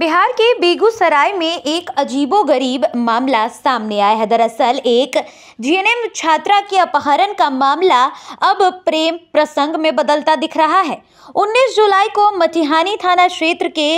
बिहार के बेगूसराय में एक अजीबोगरीब मामला सामने आया है दरअसल एक जीएनएम छात्रा के अपहरण का मामला अब प्रेम प्रसंग में बदलता दिख रहा है 19 जुलाई को मटिहानी थाना क्षेत्र के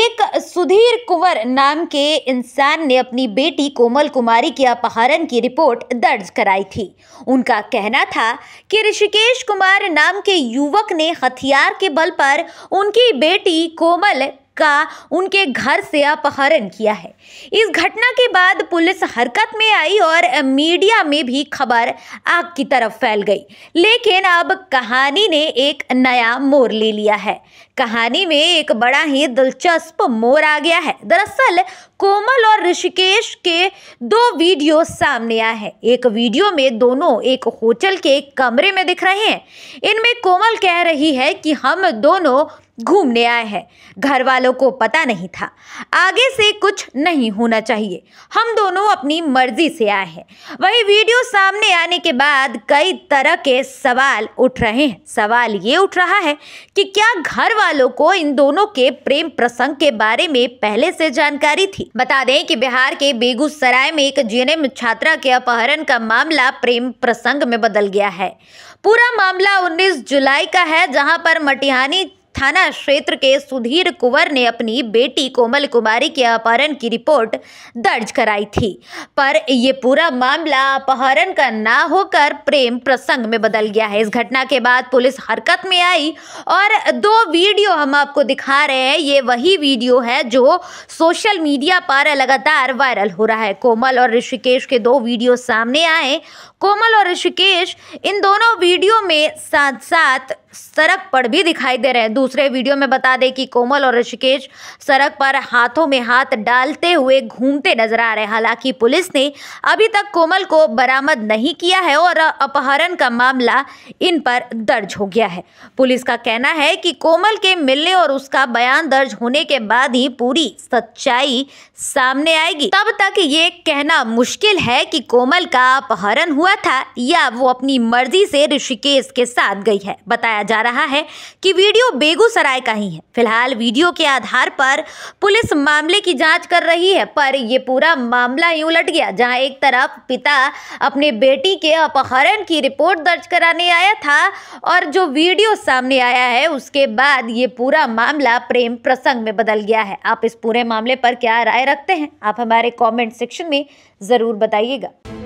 एक सुधीर कुंवर नाम के इंसान ने अपनी बेटी कोमल कुमारी के अपहरण की रिपोर्ट दर्ज कराई थी उनका कहना था कि ऋषिकेश कुमार नाम के युवक ने हथियार के बल पर उनकी बेटी कोमल का उनके घर से अपहरण किया है इस घटना के बाद पुलिस हरकत में आई और मीडिया में भी खबर आग की तरफ फैल गई लेकिन अब कहानी ने एक नया मोर ले लिया है कहानी में एक बड़ा ही दिलचस्प मोर आ गया है दरअसल कोमल और ऋषिकेश के दो वीडियो सामने आए हैं एक वीडियो में दोनों एक होटल के कमरे में दिख रहे हैं इनमें कोमल कह रही है कि हम दोनों घूमने आए हैं घर वालों को पता नहीं था आगे से कुछ नहीं होना चाहिए हम दोनों अपनी मर्जी से आए हैं वही वीडियो सामने आने के बाद कई तरह के सवाल उठ रहे हैं सवाल ये उठ रहा है कि क्या घर वालों को इन दोनों के प्रेम प्रसंग के बारे में पहले से जानकारी थी बता दें कि बिहार के बेगूसराय में एक जीएनएम छात्रा के अपहरण का मामला प्रेम प्रसंग में बदल गया है पूरा मामला 19 जुलाई का है जहां पर मटिहानी थाना क्षेत्र के सुधीर कुंवर ने अपनी बेटी कोमल कुमारी के अपहरण की रिपोर्ट दर्ज कराई थी पर यह पूरा मामला अपहरण का ना होकर प्रेम प्रसंग में बदल गया है इस घटना के बाद पुलिस हरकत में आई और दो वीडियो हम आपको दिखा रहे हैं ये वही वीडियो है जो सोशल मीडिया पर लगातार वायरल हो रहा है कोमल और ऋषिकेश के दो वीडियो सामने आए कोमल और ऋषिकेश इन दोनों वीडियो में साथ साथ सड़क पर भी दिखाई दे रहे हैं दूसरे वीडियो में बता दें कि कोमल और ऋषिकेश सड़क पर हाथों में हाथ डालते हुए घूमते नजर आ रहे हैं हालांकि पुलिस ने अभी तक कोमल को बरामद नहीं किया है और अपहरण का मामला इन पर दर्ज हो गया है पुलिस का कहना है कि कोमल के मिलने और उसका बयान दर्ज होने के बाद ही पूरी सच्चाई सामने आएगी तब तक ये कहना मुश्किल है कि कोमल का अपहरण हुआ था या वो अपनी मर्जी से ऋषिकेश के साथ गई है बताया बताया जा रहा है कि वीडियो बेगूसराय का ही है फिलहाल वीडियो के आधार पर पुलिस मामले की जांच कर रही है पर ये पूरा मामला यूं उलट गया जहां एक तरफ पिता अपने बेटी के अपहरण की रिपोर्ट दर्ज कराने आया था और जो वीडियो सामने आया है उसके बाद ये पूरा मामला प्रेम प्रसंग में बदल गया है आप इस पूरे मामले पर क्या राय रखते हैं आप हमारे कॉमेंट सेक्शन में ज़रूर बताइएगा